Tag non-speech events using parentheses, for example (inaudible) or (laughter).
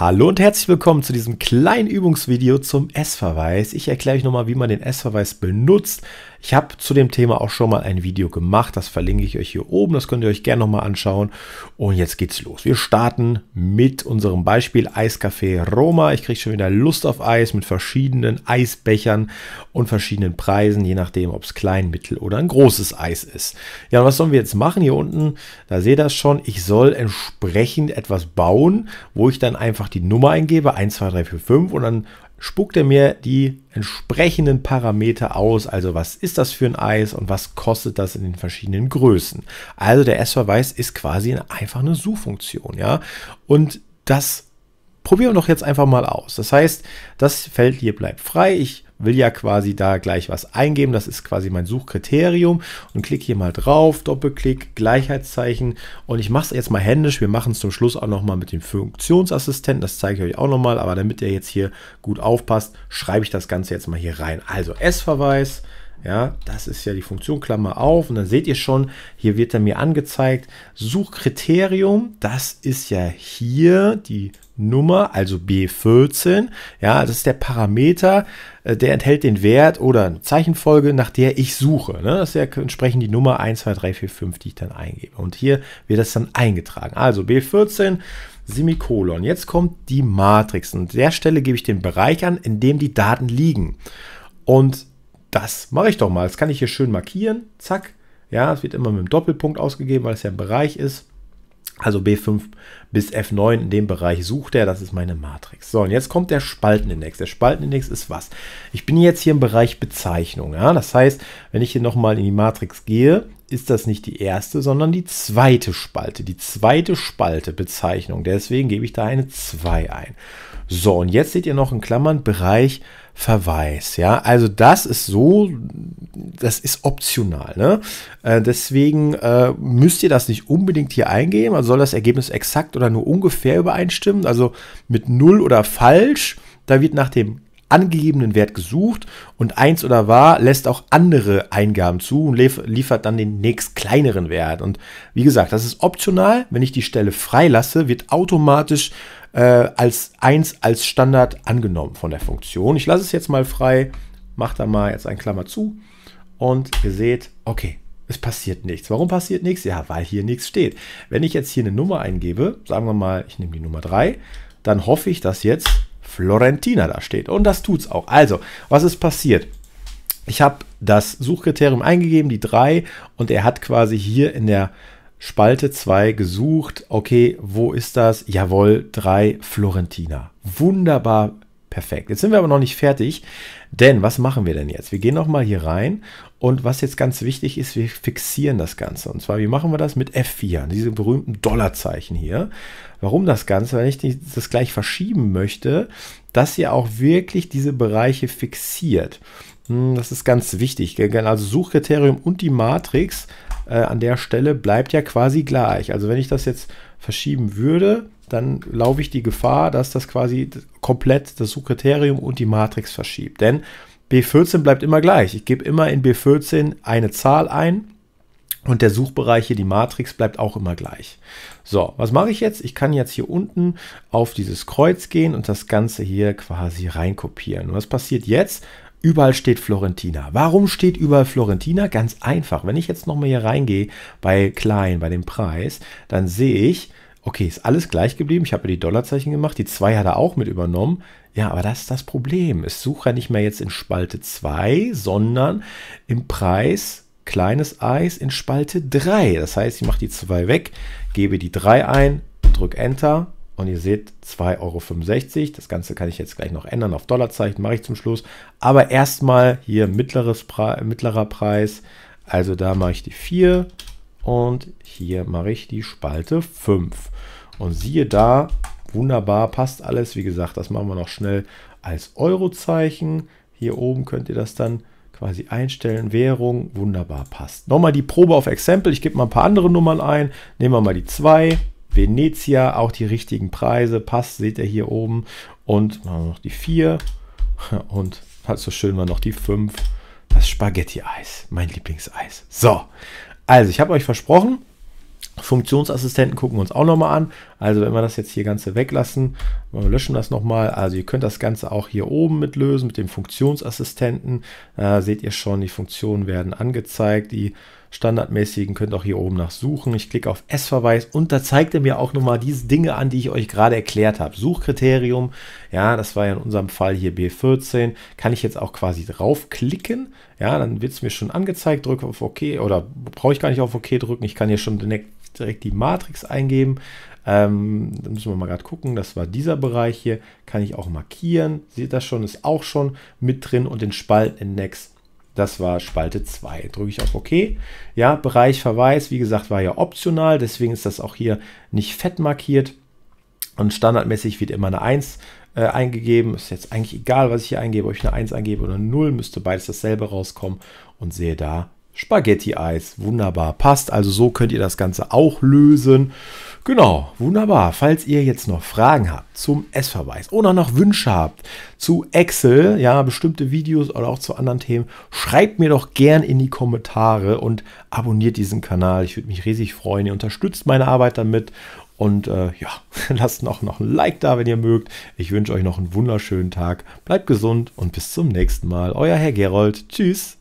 Hallo und herzlich willkommen zu diesem kleinen Übungsvideo zum S-Verweis. Ich erkläre euch nochmal, wie man den S-Verweis benutzt. Ich habe zu dem Thema auch schon mal ein Video gemacht, das verlinke ich euch hier oben, das könnt ihr euch gerne nochmal anschauen. Und jetzt geht's los. Wir starten mit unserem Beispiel Eiscafé Roma. Ich kriege schon wieder Lust auf Eis mit verschiedenen Eisbechern und verschiedenen Preisen, je nachdem, ob es klein, mittel oder ein großes Eis ist. Ja, was sollen wir jetzt machen? Hier unten, da seht ihr das schon, ich soll entsprechend etwas bauen, wo ich dann einfach die Nummer eingebe, 1, 2, 3, 4, 5 und dann spuckt er mir die entsprechenden Parameter aus. Also was ist das für ein Eis und was kostet das in den verschiedenen Größen. Also der S-Verweis ist quasi einfach eine Suchfunktion, ja. Und das probieren wir doch jetzt einfach mal aus. Das heißt, das Feld hier bleibt frei. Ich will ja quasi da gleich was eingeben. Das ist quasi mein Suchkriterium und klicke hier mal drauf, Doppelklick, Gleichheitszeichen und ich mache es jetzt mal händisch. Wir machen es zum Schluss auch nochmal mit dem Funktionsassistenten, das zeige ich euch auch nochmal, aber damit ihr jetzt hier gut aufpasst, schreibe ich das Ganze jetzt mal hier rein. Also S-Verweis, ja, das ist ja die Funktion, Klammer auf. Und dann seht ihr schon, hier wird er mir angezeigt, Suchkriterium, das ist ja hier die Nummer, also B14. Ja, das ist der Parameter, äh, der enthält den Wert oder eine Zeichenfolge, nach der ich suche. Ne? Das ist ja entsprechend die Nummer 1, 2, 3, 4, 5, die ich dann eingebe. Und hier wird das dann eingetragen. Also B14, Semikolon. Jetzt kommt die Matrix. Und an der Stelle gebe ich den Bereich an, in dem die Daten liegen. Und das mache ich doch mal. Das kann ich hier schön markieren. Zack. Ja, es wird immer mit dem Doppelpunkt ausgegeben, weil es ja ein Bereich ist. Also B5 bis F9 in dem Bereich sucht er, das ist meine Matrix. So, und jetzt kommt der Spaltenindex. Der Spaltenindex ist was? Ich bin jetzt hier im Bereich Bezeichnung. Ja? Das heißt, wenn ich hier nochmal in die Matrix gehe, ist das nicht die erste, sondern die zweite Spalte. Die zweite Spalte Bezeichnung. Deswegen gebe ich da eine 2 ein. So, und jetzt seht ihr noch in Klammern Bereich Verweis. Ja, also das ist so, das ist optional. Ne? Äh, deswegen äh, müsst ihr das nicht unbedingt hier eingeben. Also soll das Ergebnis exakt oder nur ungefähr übereinstimmen. Also mit null oder falsch. Da wird nach dem angegebenen Wert gesucht und eins oder war lässt auch andere Eingaben zu und liefert dann den nächst kleineren Wert. Und wie gesagt, das ist optional. Wenn ich die Stelle freilasse, wird automatisch äh, als 1 als Standard angenommen von der Funktion. Ich lasse es jetzt mal frei, mache da mal jetzt ein Klammer zu und ihr seht, okay, es passiert nichts. Warum passiert nichts? Ja, weil hier nichts steht. Wenn ich jetzt hier eine Nummer eingebe, sagen wir mal, ich nehme die Nummer 3, dann hoffe ich, dass jetzt Florentina da steht. Und das tut's auch. Also, was ist passiert? Ich habe das Suchkriterium eingegeben, die drei, und er hat quasi hier in der Spalte 2 gesucht. Okay, wo ist das? Jawohl, drei Florentina. Wunderbar Perfekt. Jetzt sind wir aber noch nicht fertig, denn was machen wir denn jetzt? Wir gehen nochmal hier rein und was jetzt ganz wichtig ist, wir fixieren das Ganze. Und zwar, wie machen wir das? Mit F4, diese berühmten Dollarzeichen hier. Warum das Ganze? Weil ich das gleich verschieben möchte, dass ihr auch wirklich diese Bereiche fixiert. Hm, das ist ganz wichtig. Also Suchkriterium und die Matrix äh, an der Stelle bleibt ja quasi gleich. Also wenn ich das jetzt verschieben würde, dann laufe ich die Gefahr, dass das quasi komplett das Suchkriterium und die Matrix verschiebt. Denn B14 bleibt immer gleich. Ich gebe immer in B14 eine Zahl ein und der Suchbereich hier, die Matrix, bleibt auch immer gleich. So, was mache ich jetzt? Ich kann jetzt hier unten auf dieses Kreuz gehen und das Ganze hier quasi reinkopieren. Und was passiert jetzt? Überall steht Florentina. Warum steht überall Florentina? Ganz einfach. Wenn ich jetzt nochmal hier reingehe bei Klein, bei dem Preis, dann sehe ich, okay, ist alles gleich geblieben. Ich habe die Dollarzeichen gemacht. Die 2 hat er auch mit übernommen. Ja, aber das ist das Problem. Es sucht ja nicht mehr jetzt in Spalte 2, sondern im Preis kleines Eis in Spalte 3. Das heißt, ich mache die 2 weg, gebe die 3 ein, drücke Enter und ihr seht 2,65 Euro. Das Ganze kann ich jetzt gleich noch ändern auf Dollarzeichen, mache ich zum Schluss. Aber erstmal hier mittleres Pre mittlerer Preis. Also da mache ich die 4, und hier mache ich die Spalte 5. Und siehe da, wunderbar, passt alles. Wie gesagt, das machen wir noch schnell als Eurozeichen. Hier oben könnt ihr das dann quasi einstellen. Währung, wunderbar, passt. Nochmal die Probe auf Exempel. Ich gebe mal ein paar andere Nummern ein. Nehmen wir mal die 2. Venezia, auch die richtigen Preise. Passt, seht ihr hier oben. Und machen wir noch die 4. (laughs) Und halt so schön mal noch die 5. Das Spaghetti-Eis, mein Lieblingseis. So, also, ich habe euch versprochen, Funktionsassistenten gucken wir uns auch nochmal an. Also wenn wir das jetzt hier Ganze weglassen, wir löschen das nochmal. Also ihr könnt das Ganze auch hier oben mitlösen mit dem Funktionsassistenten. Äh, seht ihr schon, die Funktionen werden angezeigt, die standardmäßigen. Könnt auch hier oben nach suchen. Ich klicke auf S-Verweis und da zeigt er mir auch nochmal diese Dinge an, die ich euch gerade erklärt habe. Suchkriterium, ja, das war ja in unserem Fall hier B14. Kann ich jetzt auch quasi draufklicken. Ja, dann wird es mir schon angezeigt. Drücke auf OK oder brauche ich gar nicht auf OK drücken. Ich kann hier schon direkt, direkt die Matrix eingeben. Ähm, da müssen wir mal gerade gucken. Das war dieser Bereich hier. Kann ich auch markieren. Seht das schon, ist auch schon mit drin und den Spalt Index das war Spalte 2. Drücke ich auf OK. Ja, Bereich Verweis, wie gesagt, war ja optional, deswegen ist das auch hier nicht fett markiert. Und standardmäßig wird immer eine 1 äh, eingegeben. Ist jetzt eigentlich egal, was ich hier eingebe, ob ich eine 1 eingebe oder eine 0, müsste beides dasselbe rauskommen. Und sehe da, Spaghetti-Eis. Wunderbar. Passt. Also so könnt ihr das Ganze auch lösen. Genau, wunderbar. Falls ihr jetzt noch Fragen habt zum S-Verweis oder noch Wünsche habt zu Excel, ja, bestimmte Videos oder auch zu anderen Themen, schreibt mir doch gern in die Kommentare und abonniert diesen Kanal. Ich würde mich riesig freuen. Ihr unterstützt meine Arbeit damit. Und äh, ja, (laughs) lasst auch noch ein Like da, wenn ihr mögt. Ich wünsche euch noch einen wunderschönen Tag. Bleibt gesund und bis zum nächsten Mal. Euer Herr Gerold. Tschüss.